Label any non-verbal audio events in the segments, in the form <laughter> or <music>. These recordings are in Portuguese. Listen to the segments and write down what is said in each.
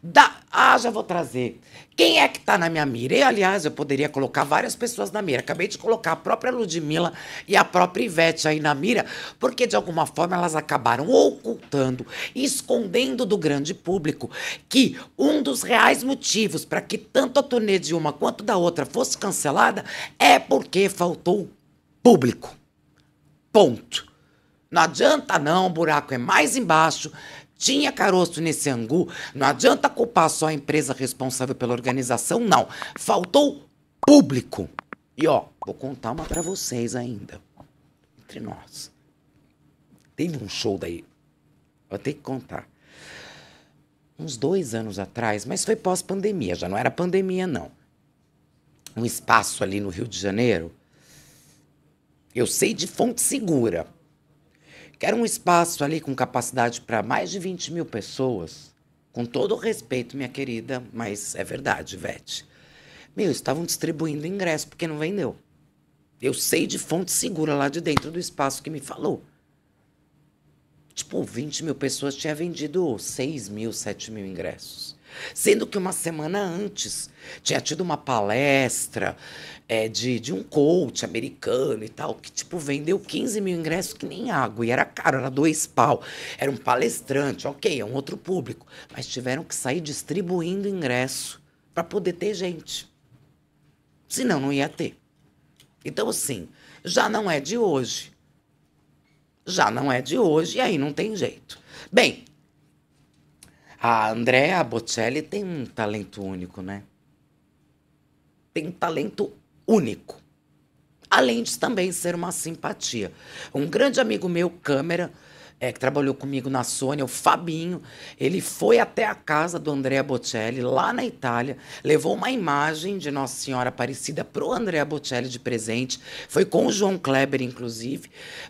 Da... Ah, já vou trazer. Quem é que tá na minha mira? E, aliás, eu poderia colocar várias pessoas na mira. Acabei de colocar a própria Ludmilla e a própria Ivete aí na mira, porque de alguma forma elas acabaram ocultando, escondendo do grande público que um dos reais motivos para que tanto a turnê de uma quanto da outra fosse cancelada é porque faltou público. Ponto. Não adianta não, o buraco é mais embaixo tinha caroço nesse angu. Não adianta culpar só a empresa responsável pela organização, não. Faltou público. E ó, vou contar uma para vocês ainda. Entre nós. Teve um show daí. Vou ter que contar. Uns dois anos atrás, mas foi pós-pandemia, já não era pandemia, não. Um espaço ali no Rio de Janeiro. Eu sei de fonte segura que era um espaço ali com capacidade para mais de 20 mil pessoas. Com todo o respeito, minha querida, mas é verdade, Vete. Meu, estavam distribuindo ingresso porque não vendeu. Eu sei de fonte segura lá de dentro do espaço que me falou. Tipo, 20 mil pessoas tinha vendido 6 mil, 7 mil ingressos. Sendo que uma semana antes tinha tido uma palestra é, de, de um coach americano e tal, que tipo vendeu 15 mil ingressos que nem água, e era caro, era dois pau. Era um palestrante, ok, é um outro público, mas tiveram que sair distribuindo ingresso para poder ter gente. Senão não ia ter. Então, assim, já não é de hoje. Já não é de hoje, e aí não tem jeito. Bem, a Andrea Bocelli tem um talento único, né? Tem um talento único. Além de também ser uma simpatia. Um grande amigo meu, câmera, é, que trabalhou comigo na Sônia, o Fabinho, ele foi até a casa do Andrea Bocelli, lá na Itália, levou uma imagem de Nossa Senhora Aparecida pro Andrea Bocelli de presente, foi com o João Kleber, inclusive,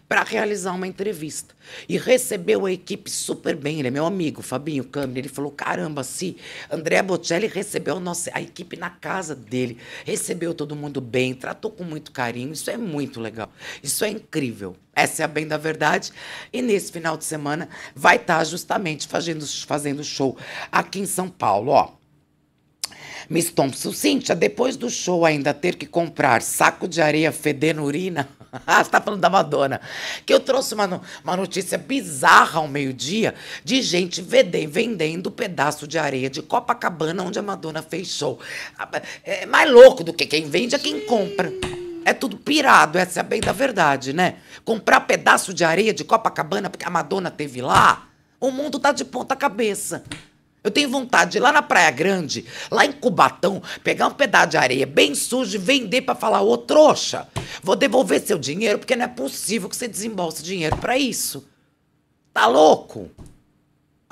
para realizar uma entrevista. E recebeu a equipe super bem, ele é meu amigo, Fabinho Câmara, ele falou, caramba, se Andrea Bocelli recebeu nossa, a equipe na casa dele, recebeu todo mundo bem, tratou com muito carinho, isso é muito legal, isso é incrível. Essa é a bem da verdade. E nesse final de semana vai estar tá justamente fazendo, fazendo show aqui em São Paulo, ó. Miss Thompson, Cíntia, depois do show ainda ter que comprar saco de areia fedendo urina. Ah, <laughs> você tá falando da Madonna. Que eu trouxe uma, uma notícia bizarra ao meio-dia de gente vendendo, vendendo pedaço de areia de Copacabana, onde a Madonna fez show. Ah, é, é mais louco do que quem vende é quem compra. É tudo pirado, essa é bem da verdade, né? Comprar pedaço de areia de Copacabana porque a Madonna teve lá, o mundo tá de ponta cabeça. Eu tenho vontade de ir lá na Praia Grande, lá em Cubatão, pegar um pedaço de areia bem sujo e vender para falar, ô trouxa, vou devolver seu dinheiro porque não é possível que você desembolse dinheiro para isso. Tá louco?